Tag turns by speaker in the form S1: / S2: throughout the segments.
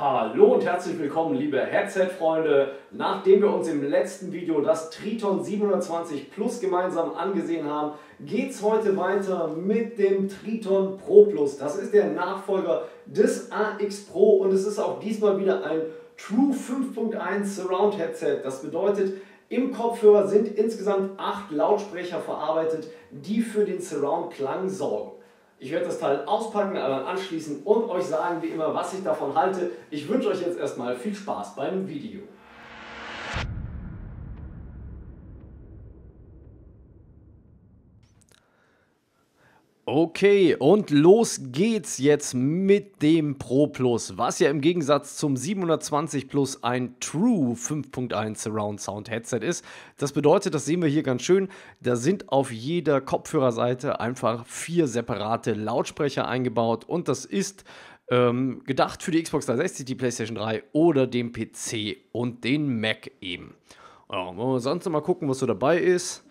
S1: Hallo und herzlich willkommen, liebe Headset-Freunde. Nachdem wir uns im letzten Video das Triton 720 Plus gemeinsam angesehen haben, geht es heute weiter mit dem Triton Pro Plus. Das ist der Nachfolger des AX Pro und es ist auch diesmal wieder ein True 5.1 Surround Headset. Das bedeutet, im Kopfhörer sind insgesamt acht Lautsprecher verarbeitet, die für den Surround-Klang sorgen. Ich werde das Teil auspacken, aber anschließen und euch sagen, wie immer, was ich davon halte. Ich wünsche euch jetzt erstmal viel Spaß beim Video. Okay, und los geht's jetzt mit dem Pro Plus, was ja im Gegensatz zum 720 Plus ein True 5.1 Surround Sound Headset ist. Das bedeutet, das sehen wir hier ganz schön, da sind auf jeder Kopfhörerseite einfach vier separate Lautsprecher eingebaut und das ist ähm, gedacht für die Xbox 360, die PlayStation 3 oder den PC und den Mac eben. Ja, wollen wir sonst noch mal gucken, was so dabei ist.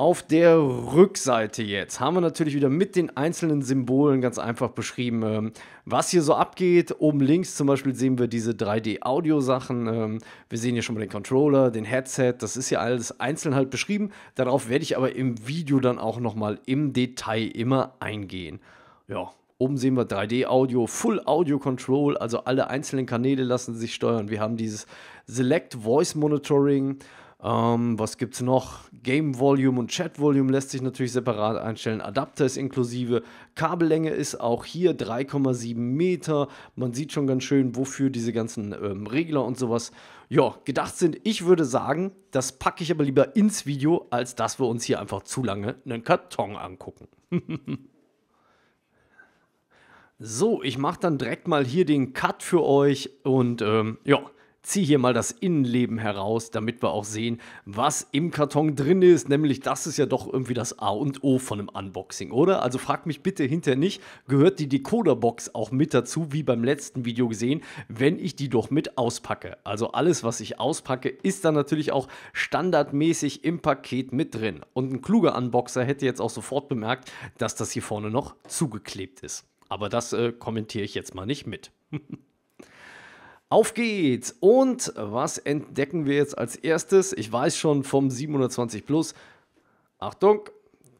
S1: Auf der Rückseite jetzt haben wir natürlich wieder mit den einzelnen Symbolen ganz einfach beschrieben, ähm, was hier so abgeht. Oben links zum Beispiel sehen wir diese 3D-Audio-Sachen. Ähm, wir sehen hier schon mal den Controller, den Headset. Das ist hier alles einzeln halt beschrieben. Darauf werde ich aber im Video dann auch nochmal im Detail immer eingehen. Ja, Oben sehen wir 3D-Audio, Full Audio Control, also alle einzelnen Kanäle lassen sich steuern. Wir haben dieses Select Voice Monitoring, ähm, was gibt es noch? Game Volume und Chat Volume lässt sich natürlich separat einstellen. Adapter ist inklusive. Kabellänge ist auch hier 3,7 Meter. Man sieht schon ganz schön, wofür diese ganzen ähm, Regler und sowas ja, gedacht sind. Ich würde sagen, das packe ich aber lieber ins Video, als dass wir uns hier einfach zu lange einen Karton angucken. so, ich mache dann direkt mal hier den Cut für euch und ähm, ja ziehe hier mal das Innenleben heraus, damit wir auch sehen, was im Karton drin ist. Nämlich, das ist ja doch irgendwie das A und O von einem Unboxing, oder? Also frag mich bitte hinterher nicht, gehört die Decoder-Box auch mit dazu, wie beim letzten Video gesehen, wenn ich die doch mit auspacke. Also alles, was ich auspacke, ist dann natürlich auch standardmäßig im Paket mit drin. Und ein kluger Unboxer hätte jetzt auch sofort bemerkt, dass das hier vorne noch zugeklebt ist. Aber das äh, kommentiere ich jetzt mal nicht mit. Auf geht's! Und was entdecken wir jetzt als erstes? Ich weiß schon vom 720 Plus. Achtung!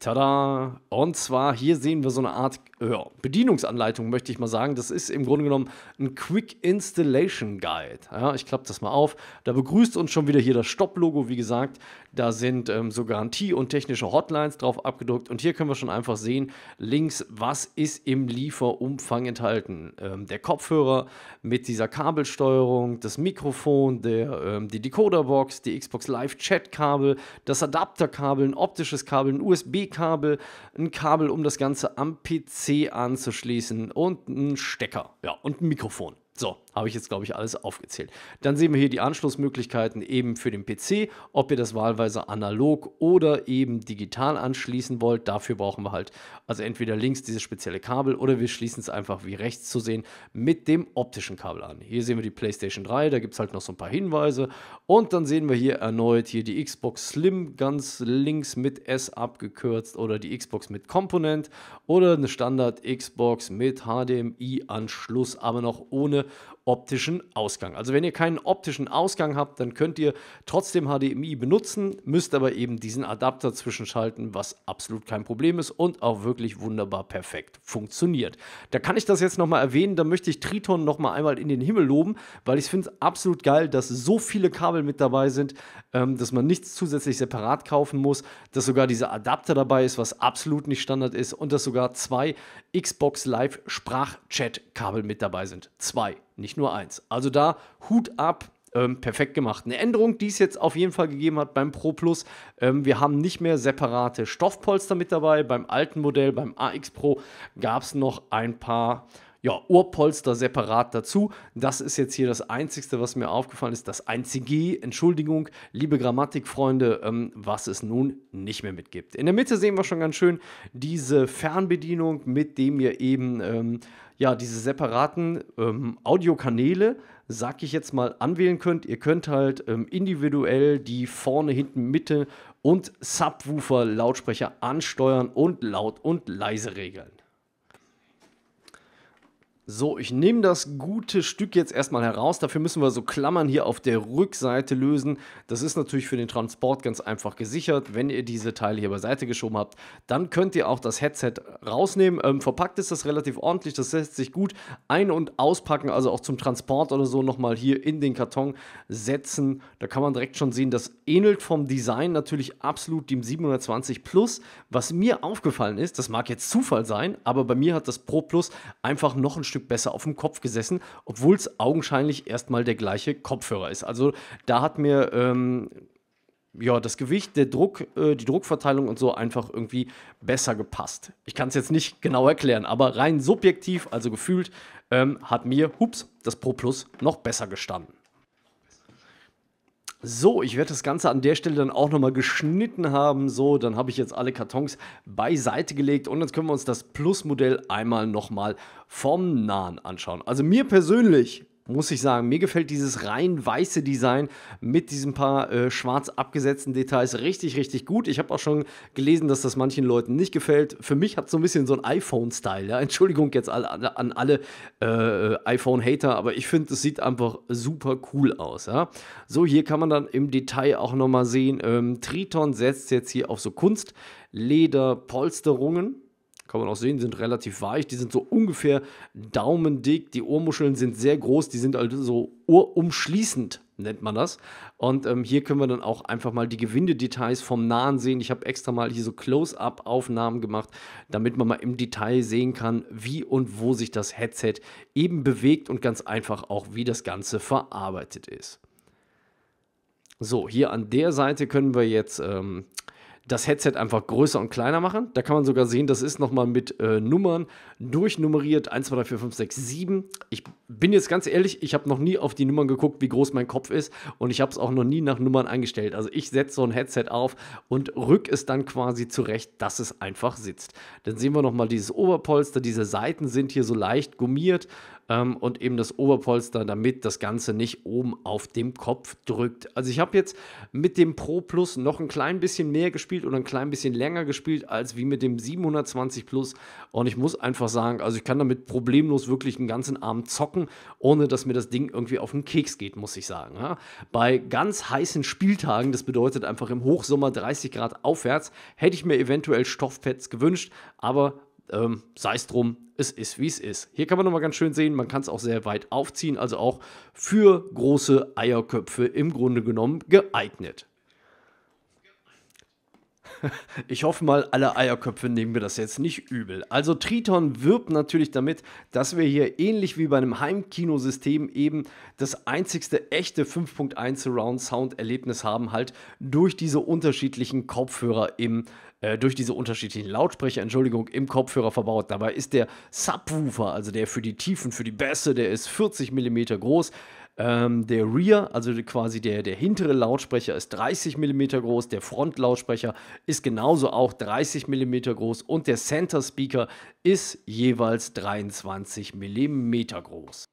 S1: Tada! Und zwar hier sehen wir so eine Art ja, Bedienungsanleitung, möchte ich mal sagen. Das ist im Grunde genommen ein Quick Installation Guide. Ja, ich klappe das mal auf. Da begrüßt uns schon wieder hier das Stopp-Logo, wie gesagt. Da sind ähm, so Garantie- und technische Hotlines drauf abgedruckt. Und hier können wir schon einfach sehen, links, was ist im Lieferumfang enthalten. Ähm, der Kopfhörer mit dieser Kabelsteuerung, das Mikrofon, der, ähm, die Decoderbox, die Xbox Live Chat-Kabel, das Adapterkabel, ein optisches Kabel, ein USB-Kabel, ein Kabel, um das Ganze am PC anzuschließen und ein Stecker ja, und ein Mikrofon. So, habe ich jetzt, glaube ich, alles aufgezählt. Dann sehen wir hier die Anschlussmöglichkeiten eben für den PC, ob ihr das wahlweise analog oder eben digital anschließen wollt. Dafür brauchen wir halt also entweder links dieses spezielle Kabel oder wir schließen es einfach wie rechts zu sehen mit dem optischen Kabel an. Hier sehen wir die PlayStation 3, da gibt es halt noch so ein paar Hinweise. Und dann sehen wir hier erneut hier die Xbox Slim ganz links mit S abgekürzt oder die Xbox mit Komponent oder eine Standard Xbox mit HDMI-Anschluss, aber noch ohne optischen Ausgang. Also wenn ihr keinen optischen Ausgang habt, dann könnt ihr trotzdem HDMI benutzen, müsst aber eben diesen Adapter zwischenschalten, was absolut kein Problem ist und auch wirklich wunderbar perfekt funktioniert. Da kann ich das jetzt nochmal erwähnen, da möchte ich Triton nochmal einmal in den Himmel loben, weil ich finde es absolut geil, dass so viele Kabel mit dabei sind, ähm, dass man nichts zusätzlich separat kaufen muss, dass sogar dieser Adapter dabei ist, was absolut nicht Standard ist und dass sogar zwei Xbox Live Sprachchat-Kabel mit dabei sind. Zwei nicht nur eins. Also da Hut ab. Ähm, perfekt gemacht. Eine Änderung, die es jetzt auf jeden Fall gegeben hat beim Pro Plus. Ähm, wir haben nicht mehr separate Stoffpolster mit dabei. Beim alten Modell, beim AX Pro, gab es noch ein paar ja, Ohrpolster separat dazu. Das ist jetzt hier das Einzige, was mir aufgefallen ist. Das Einzige, Entschuldigung, liebe Grammatikfreunde, ähm, was es nun nicht mehr mitgibt. In der Mitte sehen wir schon ganz schön diese Fernbedienung, mit dem ihr eben ähm, ja, diese separaten ähm, Audiokanäle, sag ich jetzt mal, anwählen könnt. Ihr könnt halt ähm, individuell die vorne, hinten, Mitte und Subwoofer-Lautsprecher ansteuern und laut und leise regeln. So, ich nehme das gute Stück jetzt erstmal heraus. Dafür müssen wir so Klammern hier auf der Rückseite lösen. Das ist natürlich für den Transport ganz einfach gesichert. Wenn ihr diese Teile hier beiseite geschoben habt, dann könnt ihr auch das Headset rausnehmen. Ähm, verpackt ist das relativ ordentlich, das lässt sich gut ein- und auspacken, also auch zum Transport oder so nochmal hier in den Karton setzen. Da kann man direkt schon sehen, das ähnelt vom Design natürlich absolut dem 720 Plus. Was mir aufgefallen ist, das mag jetzt Zufall sein, aber bei mir hat das Pro Plus einfach noch ein Stück Stück besser auf dem Kopf gesessen, obwohl es augenscheinlich erstmal der gleiche Kopfhörer ist. Also da hat mir ähm, ja, das Gewicht, der Druck, äh, die Druckverteilung und so einfach irgendwie besser gepasst. Ich kann es jetzt nicht genau erklären, aber rein subjektiv, also gefühlt, ähm, hat mir, hups, das Pro Plus noch besser gestanden. So, ich werde das Ganze an der Stelle dann auch nochmal geschnitten haben. So, dann habe ich jetzt alle Kartons beiseite gelegt und jetzt können wir uns das Plus-Modell einmal nochmal vom Nahen anschauen. Also mir persönlich muss ich sagen. Mir gefällt dieses rein weiße Design mit diesen paar äh, schwarz abgesetzten Details richtig, richtig gut. Ich habe auch schon gelesen, dass das manchen Leuten nicht gefällt. Für mich hat es so ein bisschen so ein iPhone-Style. Ja? Entschuldigung jetzt an, an alle äh, iPhone-Hater, aber ich finde, es sieht einfach super cool aus. Ja? So, hier kann man dann im Detail auch nochmal sehen, ähm, Triton setzt jetzt hier auf so Kunstlederpolsterungen kann man auch sehen, sind relativ weich. Die sind so ungefähr daumendick. Die Ohrmuscheln sind sehr groß. Die sind also so ohrumschließend, nennt man das. Und ähm, hier können wir dann auch einfach mal die Gewindedetails vom Nahen sehen. Ich habe extra mal hier so Close-Up-Aufnahmen gemacht, damit man mal im Detail sehen kann, wie und wo sich das Headset eben bewegt und ganz einfach auch, wie das Ganze verarbeitet ist. So, hier an der Seite können wir jetzt ähm, das Headset einfach größer und kleiner machen. Da kann man sogar sehen, das ist nochmal mit äh, Nummern durchnummeriert. 1, 2, 3, 4, 5, 6, 7. Ich bin jetzt ganz ehrlich, ich habe noch nie auf die Nummern geguckt, wie groß mein Kopf ist. Und ich habe es auch noch nie nach Nummern eingestellt. Also ich setze so ein Headset auf und rück es dann quasi zurecht, dass es einfach sitzt. Dann sehen wir nochmal dieses Oberpolster. Diese Seiten sind hier so leicht gummiert ähm, und eben das Oberpolster, damit das Ganze nicht oben auf dem Kopf drückt. Also ich habe jetzt mit dem Pro Plus noch ein klein bisschen mehr gespielt oder ein klein bisschen länger gespielt als wie mit dem 720 Plus und ich muss einfach sagen, also ich kann damit problemlos wirklich einen ganzen Abend zocken, ohne dass mir das Ding irgendwie auf den Keks geht, muss ich sagen. Ja? Bei ganz heißen Spieltagen, das bedeutet einfach im Hochsommer 30 Grad aufwärts, hätte ich mir eventuell Stoffpads gewünscht, aber ähm, sei es drum, es ist wie es ist. Hier kann man nochmal ganz schön sehen, man kann es auch sehr weit aufziehen, also auch für große Eierköpfe im Grunde genommen geeignet. Ich hoffe mal, alle Eierköpfe nehmen mir das jetzt nicht übel. Also Triton wirbt natürlich damit, dass wir hier ähnlich wie bei einem Heimkinosystem eben das einzigste echte 5.1 Surround Sound Erlebnis haben, halt durch diese unterschiedlichen Kopfhörer im äh, durch diese unterschiedlichen Lautsprecher, Entschuldigung, im Kopfhörer verbaut. Dabei ist der Subwoofer, also der für die Tiefen, für die Bässe, der ist 40 mm groß. Ähm, der Rear, also quasi der, der hintere Lautsprecher, ist 30 mm groß, der Frontlautsprecher ist genauso auch 30 mm groß und der Center Speaker ist jeweils 23 mm groß.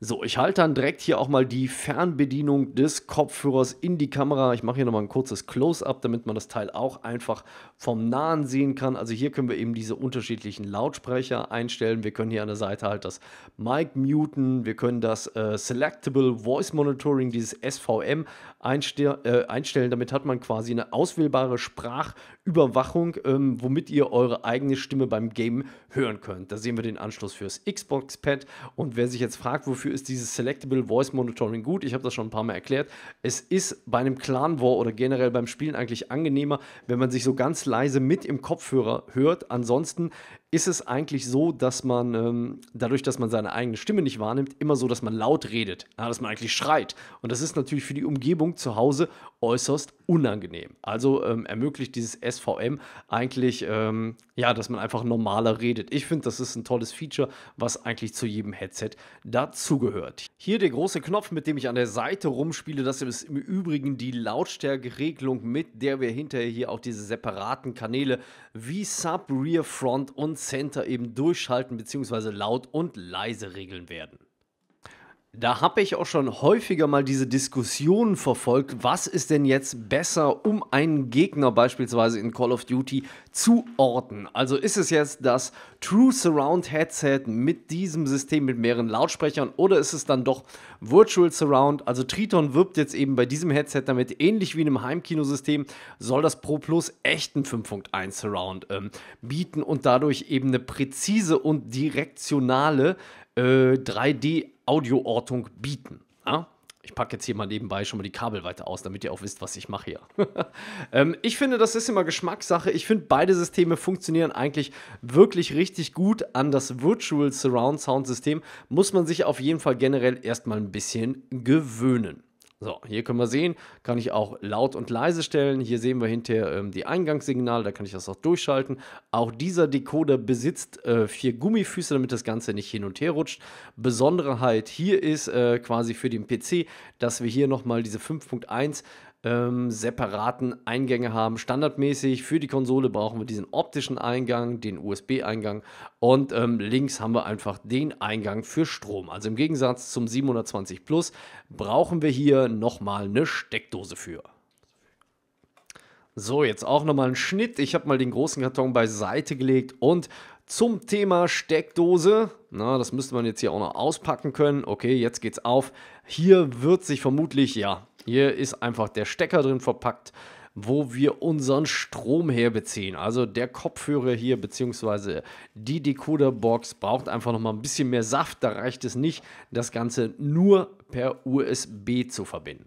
S1: So, ich halte dann direkt hier auch mal die Fernbedienung des Kopfhörers in die Kamera. Ich mache hier nochmal ein kurzes Close-up, damit man das Teil auch einfach vom Nahen sehen kann. Also hier können wir eben diese unterschiedlichen Lautsprecher einstellen. Wir können hier an der Seite halt das Mic muten. Wir können das äh, Selectable Voice Monitoring, dieses SVM, einste äh, einstellen. Damit hat man quasi eine auswählbare Sprachüberwachung, ähm, womit ihr eure eigene Stimme beim Game hören könnt. Da sehen wir den Anschluss fürs Xbox-Pad. Und wer sich jetzt fragt, wofür dafür ist dieses Selectable Voice Monitoring gut. Ich habe das schon ein paar Mal erklärt. Es ist bei einem Clan War oder generell beim Spielen eigentlich angenehmer, wenn man sich so ganz leise mit im Kopfhörer hört. Ansonsten ist es eigentlich so, dass man ähm, dadurch, dass man seine eigene Stimme nicht wahrnimmt, immer so, dass man laut redet, ja, dass man eigentlich schreit. Und das ist natürlich für die Umgebung zu Hause äußerst unangenehm. Also ähm, ermöglicht dieses SVM eigentlich, ähm, ja, dass man einfach normaler redet. Ich finde, das ist ein tolles Feature, was eigentlich zu jedem Headset dazu dazugehört. Hier der große Knopf, mit dem ich an der Seite rumspiele. Das ist im Übrigen die Lautstärkeregelung, mit der wir hinterher hier auch diese separaten Kanäle wie Sub, Rear, Front und Center eben durchschalten bzw. laut und leise regeln werden. Da habe ich auch schon häufiger mal diese Diskussionen verfolgt, was ist denn jetzt besser, um einen Gegner beispielsweise in Call of Duty zu orten. Also ist es jetzt das True Surround Headset mit diesem System mit mehreren Lautsprechern oder ist es dann doch Virtual Surround? Also Triton wirbt jetzt eben bei diesem Headset damit, ähnlich wie in einem Heimkinosystem, soll das Pro Plus echten 5.1 Surround ähm, bieten und dadurch eben eine präzise und direktionale äh, 3D Audioortung bieten. Ja? Ich packe jetzt hier mal nebenbei schon mal die Kabelweite aus, damit ihr auch wisst, was ich mache hier. ähm, ich finde, das ist immer Geschmackssache. Ich finde, beide Systeme funktionieren eigentlich wirklich richtig gut. An das Virtual Surround Sound System muss man sich auf jeden Fall generell erstmal ein bisschen gewöhnen. So, hier können wir sehen, kann ich auch laut und leise stellen. Hier sehen wir hinterher ähm, die Eingangssignale, da kann ich das auch durchschalten. Auch dieser Decoder besitzt äh, vier Gummifüße, damit das Ganze nicht hin und her rutscht. Besonderheit hier ist äh, quasi für den PC, dass wir hier nochmal diese 5.1 ähm, separaten Eingänge haben. Standardmäßig für die Konsole brauchen wir diesen optischen Eingang, den USB-Eingang und ähm, links haben wir einfach den Eingang für Strom. Also im Gegensatz zum 720 Plus brauchen wir hier nochmal eine Steckdose für. So, jetzt auch nochmal ein Schnitt. Ich habe mal den großen Karton beiseite gelegt und zum Thema Steckdose, na, das müsste man jetzt hier auch noch auspacken können. Okay, jetzt geht's auf. Hier wird sich vermutlich, ja, hier ist einfach der Stecker drin verpackt, wo wir unseren Strom herbeziehen. Also der Kopfhörer hier bzw. die Decoderbox braucht einfach nochmal ein bisschen mehr Saft. Da reicht es nicht, das Ganze nur per USB zu verbinden.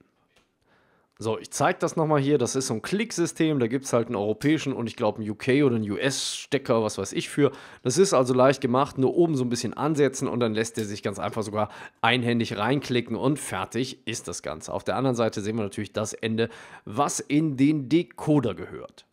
S1: So, ich zeige das nochmal hier. Das ist so ein Klicksystem. Da gibt es halt einen europäischen und ich glaube einen UK- oder einen US-Stecker, was weiß ich für. Das ist also leicht gemacht. Nur oben so ein bisschen ansetzen und dann lässt der sich ganz einfach sogar einhändig reinklicken und fertig ist das Ganze. Auf der anderen Seite sehen wir natürlich das Ende, was in den Decoder gehört.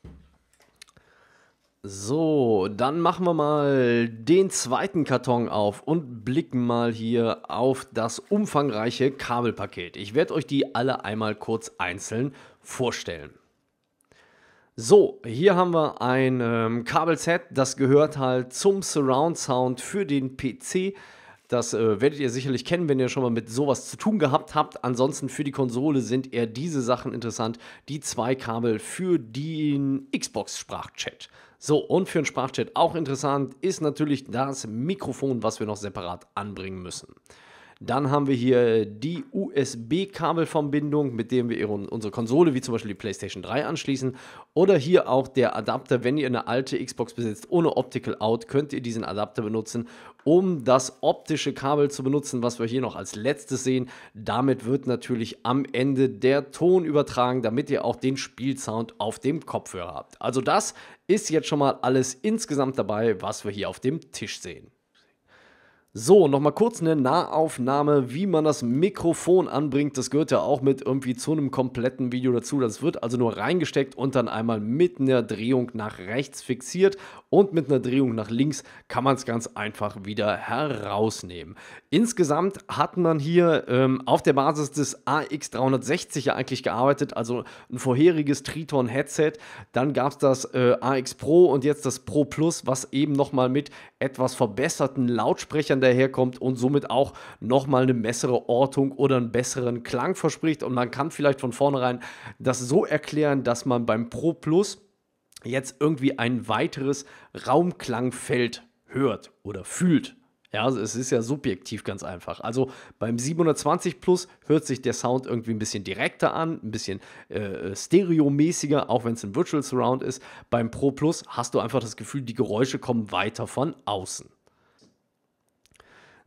S1: So, dann machen wir mal den zweiten Karton auf und blicken mal hier auf das umfangreiche Kabelpaket. Ich werde euch die alle einmal kurz einzeln vorstellen. So, hier haben wir ein ähm, Kabelset, das gehört halt zum Surround Sound für den PC. Das äh, werdet ihr sicherlich kennen, wenn ihr schon mal mit sowas zu tun gehabt habt. Ansonsten für die Konsole sind eher diese Sachen interessant, die zwei Kabel für den Xbox-Sprachchat. So, und für einen Sprachchat auch interessant ist natürlich das Mikrofon, was wir noch separat anbringen müssen. Dann haben wir hier die USB-Kabelverbindung, mit dem wir unsere Konsole, wie zum Beispiel die PlayStation 3, anschließen. Oder hier auch der Adapter, wenn ihr eine alte Xbox besitzt ohne Optical Out, könnt ihr diesen Adapter benutzen, um das optische Kabel zu benutzen, was wir hier noch als letztes sehen. Damit wird natürlich am Ende der Ton übertragen, damit ihr auch den Spielsound auf dem Kopfhörer habt. Also das ist jetzt schon mal alles insgesamt dabei, was wir hier auf dem Tisch sehen. So, nochmal kurz eine Nahaufnahme, wie man das Mikrofon anbringt. Das gehört ja auch mit irgendwie zu einem kompletten Video dazu. Das wird also nur reingesteckt und dann einmal mit einer Drehung nach rechts fixiert und mit einer Drehung nach links kann man es ganz einfach wieder herausnehmen. Insgesamt hat man hier ähm, auf der Basis des AX360 ja eigentlich gearbeitet, also ein vorheriges Triton-Headset. Dann gab es das äh, AX Pro und jetzt das Pro Plus, was eben nochmal mit etwas verbesserten Lautsprechern Lichtern daherkommt und somit auch nochmal eine bessere Ortung oder einen besseren Klang verspricht. Und man kann vielleicht von vornherein das so erklären, dass man beim Pro Plus jetzt irgendwie ein weiteres Raumklangfeld hört oder fühlt. Ja, also es ist ja subjektiv ganz einfach. Also beim 720 Plus hört sich der Sound irgendwie ein bisschen direkter an, ein bisschen äh, stereomäßiger, auch wenn es ein Virtual Surround ist. Beim Pro Plus hast du einfach das Gefühl, die Geräusche kommen weiter von außen.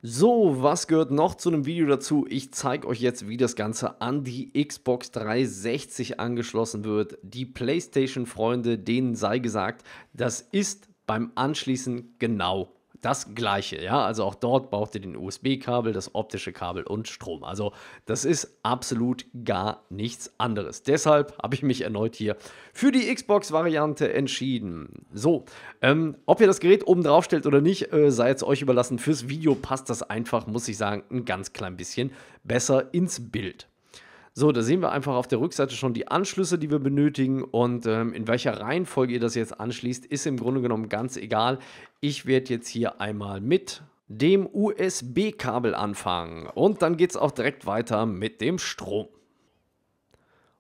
S1: So, was gehört noch zu einem Video dazu? Ich zeige euch jetzt, wie das Ganze an die Xbox 360 angeschlossen wird. Die PlayStation-Freunde, denen sei gesagt, das ist beim Anschließen genau das gleiche, ja. Also auch dort braucht ihr den USB-Kabel, das optische Kabel und Strom. Also das ist absolut gar nichts anderes. Deshalb habe ich mich erneut hier für die Xbox-Variante entschieden. So, ähm, ob ihr das Gerät oben drauf stellt oder nicht, äh, sei jetzt euch überlassen. Fürs Video passt das einfach, muss ich sagen, ein ganz klein bisschen besser ins Bild. So, da sehen wir einfach auf der Rückseite schon die Anschlüsse, die wir benötigen und ähm, in welcher Reihenfolge ihr das jetzt anschließt, ist im Grunde genommen ganz egal. Ich werde jetzt hier einmal mit dem USB-Kabel anfangen und dann geht es auch direkt weiter mit dem Strom.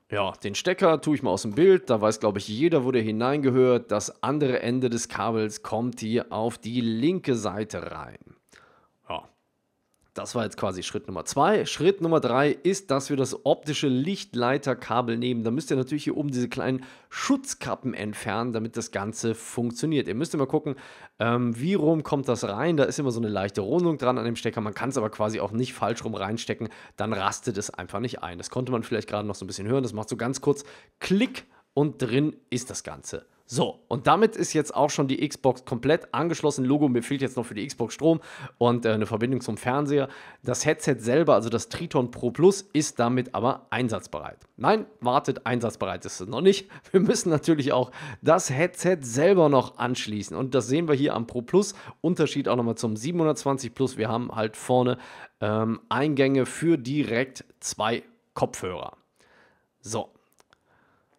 S1: Ja, den Stecker tue ich mal aus dem Bild. Da weiß, glaube ich, jeder, wo der hineingehört. Das andere Ende des Kabels kommt hier auf die linke Seite rein. Das war jetzt quasi Schritt Nummer zwei. Schritt Nummer drei ist, dass wir das optische Lichtleiterkabel nehmen. Da müsst ihr natürlich hier oben diese kleinen Schutzkappen entfernen, damit das Ganze funktioniert. Ihr müsst immer gucken, ähm, wie rum kommt das rein. Da ist immer so eine leichte Rundung dran an dem Stecker. Man kann es aber quasi auch nicht falsch rum reinstecken. Dann rastet es einfach nicht ein. Das konnte man vielleicht gerade noch so ein bisschen hören. Das macht so ganz kurz Klick und drin ist das Ganze. So, und damit ist jetzt auch schon die Xbox komplett angeschlossen. Logo, mir fehlt jetzt noch für die Xbox Strom und äh, eine Verbindung zum Fernseher. Das Headset selber, also das Triton Pro Plus, ist damit aber einsatzbereit. Nein, wartet, einsatzbereit ist es noch nicht. Wir müssen natürlich auch das Headset selber noch anschließen. Und das sehen wir hier am Pro Plus. Unterschied auch nochmal zum 720 Plus. Wir haben halt vorne ähm, Eingänge für direkt zwei Kopfhörer. So,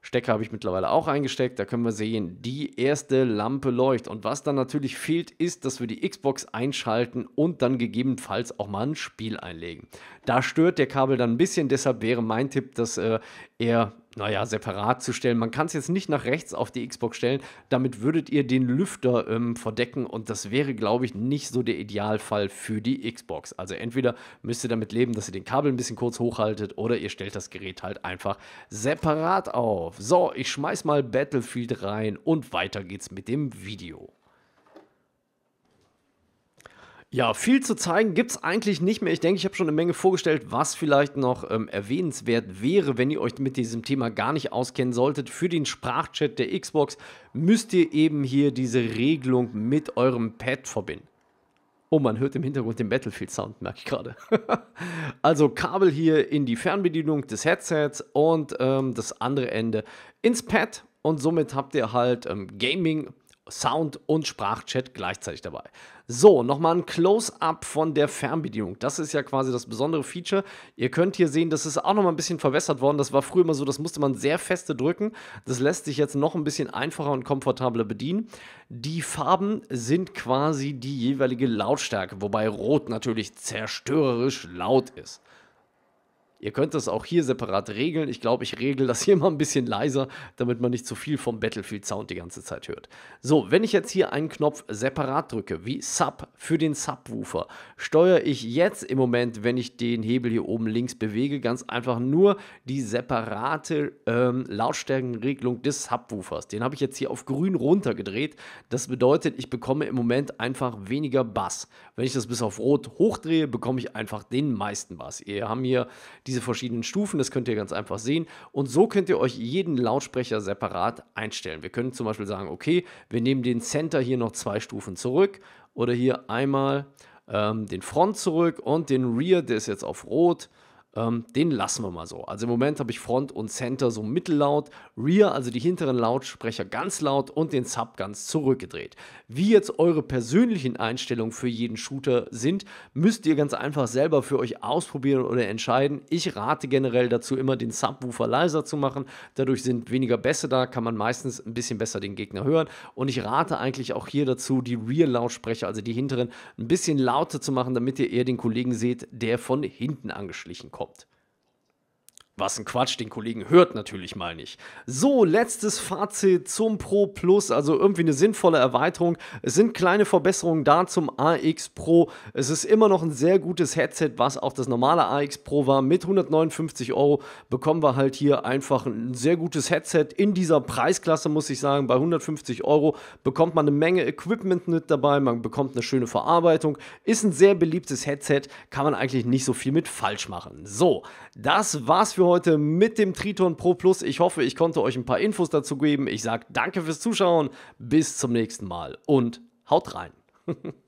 S1: Stecker habe ich mittlerweile auch eingesteckt. Da können wir sehen, die erste Lampe leuchtet. Und was dann natürlich fehlt, ist, dass wir die Xbox einschalten und dann gegebenenfalls auch mal ein Spiel einlegen. Da stört der Kabel dann ein bisschen. Deshalb wäre mein Tipp, dass äh, er naja, separat zu stellen. Man kann es jetzt nicht nach rechts auf die Xbox stellen. Damit würdet ihr den Lüfter ähm, verdecken und das wäre, glaube ich, nicht so der Idealfall für die Xbox. Also entweder müsst ihr damit leben, dass ihr den Kabel ein bisschen kurz hochhaltet oder ihr stellt das Gerät halt einfach separat auf. So, ich schmeiß mal Battlefield rein und weiter geht's mit dem Video. Ja, viel zu zeigen gibt es eigentlich nicht mehr. Ich denke, ich habe schon eine Menge vorgestellt, was vielleicht noch ähm, erwähnenswert wäre, wenn ihr euch mit diesem Thema gar nicht auskennen solltet. Für den Sprachchat der Xbox müsst ihr eben hier diese Regelung mit eurem Pad verbinden. Oh, man hört im Hintergrund den Battlefield-Sound, merke ich gerade. also Kabel hier in die Fernbedienung des Headsets und ähm, das andere Ende ins Pad. Und somit habt ihr halt ähm, Gaming Sound und Sprachchat gleichzeitig dabei. So, nochmal ein Close-up von der Fernbedienung. Das ist ja quasi das besondere Feature. Ihr könnt hier sehen, das ist auch nochmal ein bisschen verwässert worden. Das war früher immer so, das musste man sehr feste drücken. Das lässt sich jetzt noch ein bisschen einfacher und komfortabler bedienen. Die Farben sind quasi die jeweilige Lautstärke, wobei Rot natürlich zerstörerisch laut ist. Ihr könnt das auch hier separat regeln. Ich glaube, ich regle das hier mal ein bisschen leiser, damit man nicht zu viel vom Battlefield-Sound die ganze Zeit hört. So, wenn ich jetzt hier einen Knopf separat drücke, wie Sub für den Subwoofer, steuere ich jetzt im Moment, wenn ich den Hebel hier oben links bewege, ganz einfach nur die separate ähm, Lautstärkenregelung des Subwoofers. Den habe ich jetzt hier auf grün runtergedreht. Das bedeutet, ich bekomme im Moment einfach weniger Bass. Wenn ich das bis auf rot hochdrehe, bekomme ich einfach den meisten Bass. Ihr haben hier die diese verschiedenen Stufen, das könnt ihr ganz einfach sehen. Und so könnt ihr euch jeden Lautsprecher separat einstellen. Wir können zum Beispiel sagen, okay, wir nehmen den Center hier noch zwei Stufen zurück oder hier einmal ähm, den Front zurück und den Rear, der ist jetzt auf Rot ähm, den lassen wir mal so. Also im Moment habe ich Front und Center so mittellaut, Rear, also die hinteren Lautsprecher ganz laut und den Sub ganz zurückgedreht. Wie jetzt eure persönlichen Einstellungen für jeden Shooter sind, müsst ihr ganz einfach selber für euch ausprobieren oder entscheiden. Ich rate generell dazu immer, den Subwoofer leiser zu machen. Dadurch sind weniger Bässe da, kann man meistens ein bisschen besser den Gegner hören. Und ich rate eigentlich auch hier dazu, die Rear-Lautsprecher, also die hinteren, ein bisschen lauter zu machen, damit ihr eher den Kollegen seht, der von hinten angeschlichen kommt. helped. Was ein Quatsch, den Kollegen hört natürlich mal nicht. So, letztes Fazit zum Pro Plus, also irgendwie eine sinnvolle Erweiterung. Es sind kleine Verbesserungen da zum AX Pro. Es ist immer noch ein sehr gutes Headset, was auch das normale AX Pro war. Mit 159 Euro bekommen wir halt hier einfach ein sehr gutes Headset in dieser Preisklasse, muss ich sagen. Bei 150 Euro bekommt man eine Menge Equipment mit dabei, man bekommt eine schöne Verarbeitung. Ist ein sehr beliebtes Headset, kann man eigentlich nicht so viel mit falsch machen. So, das war's für für heute mit dem Triton Pro Plus. Ich hoffe, ich konnte euch ein paar Infos dazu geben. Ich sage danke fürs Zuschauen, bis zum nächsten Mal und haut rein.